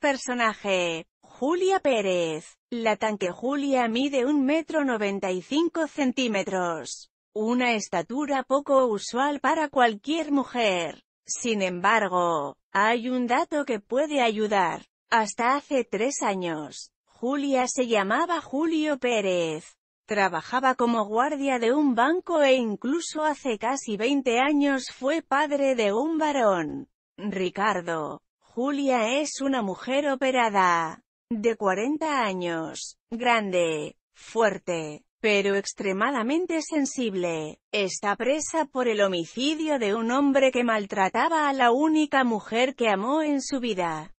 Personaje. Julia Pérez. La tanque Julia mide un metro cinco centímetros. Una estatura poco usual para cualquier mujer. Sin embargo, hay un dato que puede ayudar. Hasta hace tres años, Julia se llamaba Julio Pérez. Trabajaba como guardia de un banco e incluso hace casi 20 años fue padre de un varón, Ricardo. Julia es una mujer operada, de 40 años, grande, fuerte, pero extremadamente sensible. Está presa por el homicidio de un hombre que maltrataba a la única mujer que amó en su vida.